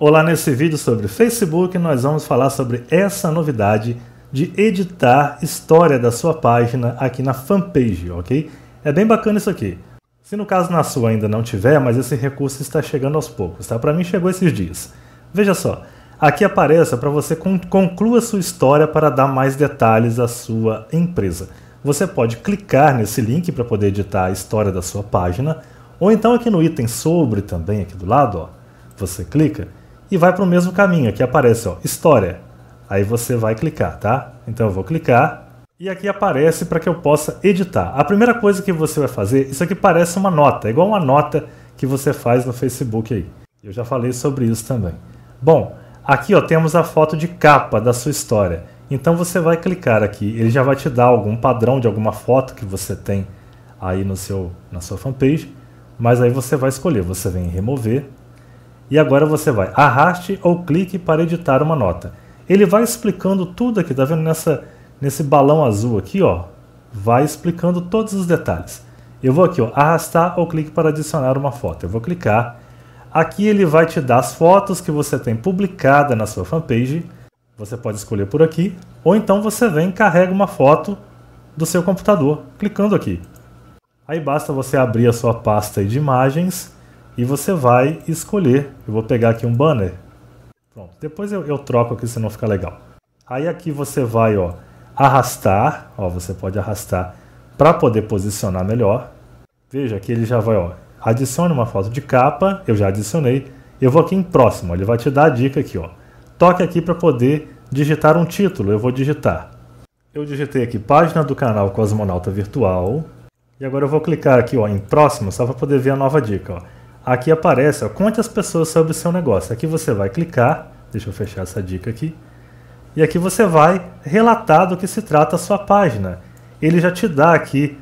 Olá, nesse vídeo sobre Facebook nós vamos falar sobre essa novidade de editar história da sua página aqui na fanpage, ok? É bem bacana isso aqui. Se no caso na sua ainda não tiver, mas esse recurso está chegando aos poucos, tá? Para mim chegou esses dias. Veja só, aqui aparece para você conclua sua história para dar mais detalhes à sua empresa. Você pode clicar nesse link para poder editar a história da sua página, ou então aqui no item sobre também aqui do lado, ó, você clica e vai para o mesmo caminho. Aqui aparece, ó, história. Aí você vai clicar, tá? Então eu vou clicar e aqui aparece para que eu possa editar. A primeira coisa que você vai fazer, isso aqui parece uma nota, é igual uma nota que você faz no Facebook aí. Eu já falei sobre isso também. Bom, aqui ó, temos a foto de capa da sua história. Então você vai clicar aqui, ele já vai te dar algum padrão de alguma foto que você tem aí no seu, na sua fanpage, mas aí você vai escolher, você vem remover, e agora você vai arraste ou clique para editar uma nota. Ele vai explicando tudo aqui, tá vendo nessa nesse balão azul aqui, ó? Vai explicando todos os detalhes. Eu vou aqui, ó, arrastar ou clique para adicionar uma foto. Eu vou clicar. Aqui ele vai te dar as fotos que você tem publicada na sua fanpage. Você pode escolher por aqui, ou então você vem e carrega uma foto do seu computador, clicando aqui. Aí basta você abrir a sua pasta de imagens e você vai escolher. Eu vou pegar aqui um banner. Pronto. Depois eu, eu troco aqui, se não ficar legal. Aí aqui você vai ó, arrastar. Ó, você pode arrastar para poder posicionar melhor. Veja que ele já vai, ó, adicione uma foto de capa. Eu já adicionei. Eu vou aqui em próximo. Ó, ele vai te dar a dica aqui. Ó. Toque aqui para poder digitar um título. Eu vou digitar. Eu digitei aqui página do canal Cosmonauta Virtual. E agora eu vou clicar aqui ó, em próximo só para poder ver a nova dica. Ó aqui aparece, ó, conte as pessoas sobre o seu negócio. Aqui você vai clicar, deixa eu fechar essa dica aqui, e aqui você vai relatar do que se trata a sua página. Ele já te dá aqui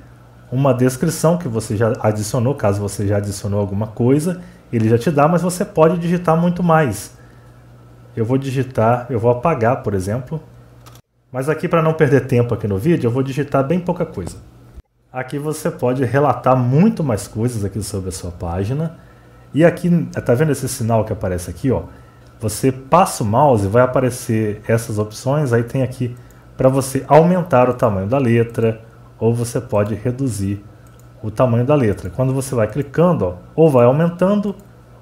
uma descrição que você já adicionou, caso você já adicionou alguma coisa, ele já te dá, mas você pode digitar muito mais. Eu vou digitar, eu vou apagar, por exemplo. Mas aqui para não perder tempo aqui no vídeo, eu vou digitar bem pouca coisa. Aqui você pode relatar muito mais coisas aqui sobre a sua página. E aqui, tá vendo esse sinal que aparece aqui, ó? Você passa o mouse, vai aparecer essas opções, aí tem aqui para você aumentar o tamanho da letra, ou você pode reduzir o tamanho da letra. Quando você vai clicando, ó, ou vai aumentando,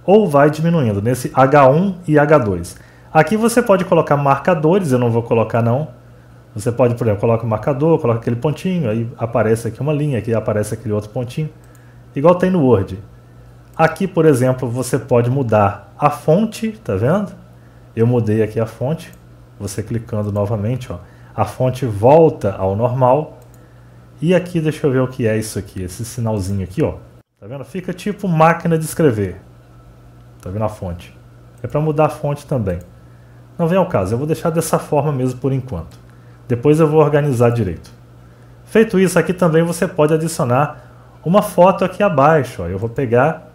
ou vai diminuindo, nesse H1 e H2. Aqui você pode colocar marcadores, eu não vou colocar não. Você pode, por exemplo, colocar o marcador, coloca aquele pontinho, aí aparece aqui uma linha, aqui aparece aquele outro pontinho. Igual tem no Word. Aqui, por exemplo, você pode mudar a fonte, tá vendo? Eu mudei aqui a fonte, você clicando novamente, ó, a fonte volta ao normal. E aqui, deixa eu ver o que é isso aqui, esse sinalzinho aqui, ó. Tá vendo? Fica tipo máquina de escrever. Tá vendo a fonte? É para mudar a fonte também. Não vem ao caso, eu vou deixar dessa forma mesmo por enquanto. Depois eu vou organizar direito. Feito isso, aqui também você pode adicionar uma foto aqui abaixo. Ó. Eu vou pegar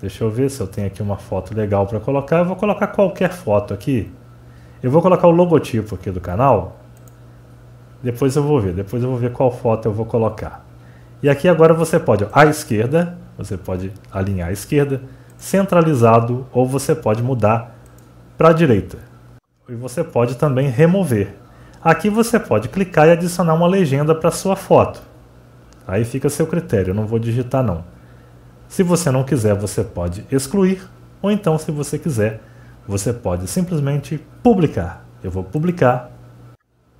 Deixa eu ver se eu tenho aqui uma foto legal para colocar. Eu vou colocar qualquer foto aqui. Eu vou colocar o logotipo aqui do canal. Depois eu vou ver, depois eu vou ver qual foto eu vou colocar. E aqui agora você pode à esquerda, você pode alinhar à esquerda, centralizado ou você pode mudar para a direita. E você pode também remover. Aqui você pode clicar e adicionar uma legenda para sua foto. Aí fica a seu critério, eu não vou digitar não. Se você não quiser, você pode excluir, ou então, se você quiser, você pode simplesmente publicar. Eu vou publicar.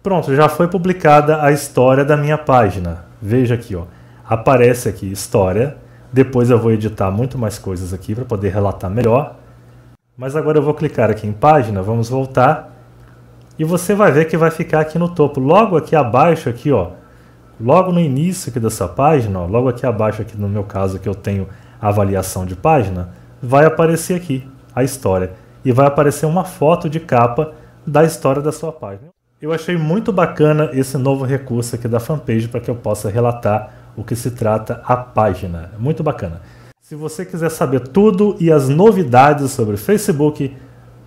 Pronto, já foi publicada a história da minha página. Veja aqui, ó. Aparece aqui história. Depois eu vou editar muito mais coisas aqui para poder relatar melhor. Mas agora eu vou clicar aqui em página, vamos voltar. E você vai ver que vai ficar aqui no topo, logo aqui abaixo aqui, ó, Logo no início aqui dessa página, ó, logo aqui abaixo aqui no meu caso que eu tenho avaliação de página, vai aparecer aqui a história e vai aparecer uma foto de capa da história da sua página. Eu achei muito bacana esse novo recurso aqui da fanpage para que eu possa relatar o que se trata a página. É muito bacana. Se você quiser saber tudo e as novidades sobre Facebook,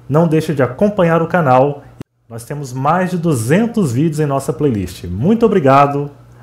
não deixe de acompanhar o canal. Nós temos mais de 200 vídeos em nossa playlist. Muito obrigado